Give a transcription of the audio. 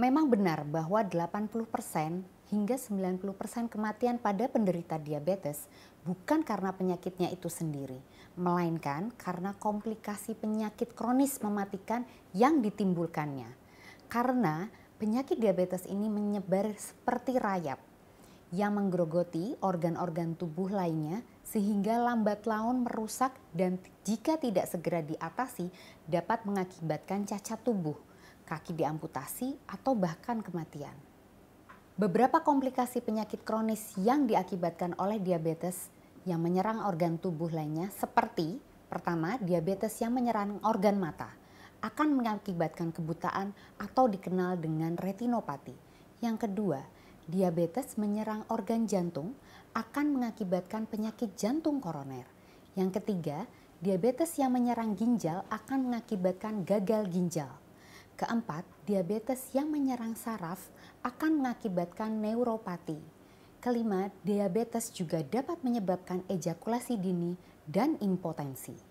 Memang benar bahwa 80% hingga 90% kematian pada penderita diabetes bukan karena penyakitnya itu sendiri, melainkan karena komplikasi penyakit kronis mematikan yang ditimbulkannya. Karena penyakit diabetes ini menyebar seperti rayap yang menggerogoti organ-organ tubuh lainnya sehingga lambat laun merusak dan jika tidak segera diatasi dapat mengakibatkan cacat tubuh kaki diamputasi, atau bahkan kematian. Beberapa komplikasi penyakit kronis yang diakibatkan oleh diabetes yang menyerang organ tubuh lainnya seperti pertama, diabetes yang menyerang organ mata akan mengakibatkan kebutaan atau dikenal dengan retinopati. Yang kedua, diabetes menyerang organ jantung akan mengakibatkan penyakit jantung koroner. Yang ketiga, diabetes yang menyerang ginjal akan mengakibatkan gagal ginjal. Keempat, diabetes yang menyerang saraf akan mengakibatkan neuropati. Kelima, diabetes juga dapat menyebabkan ejakulasi dini dan impotensi.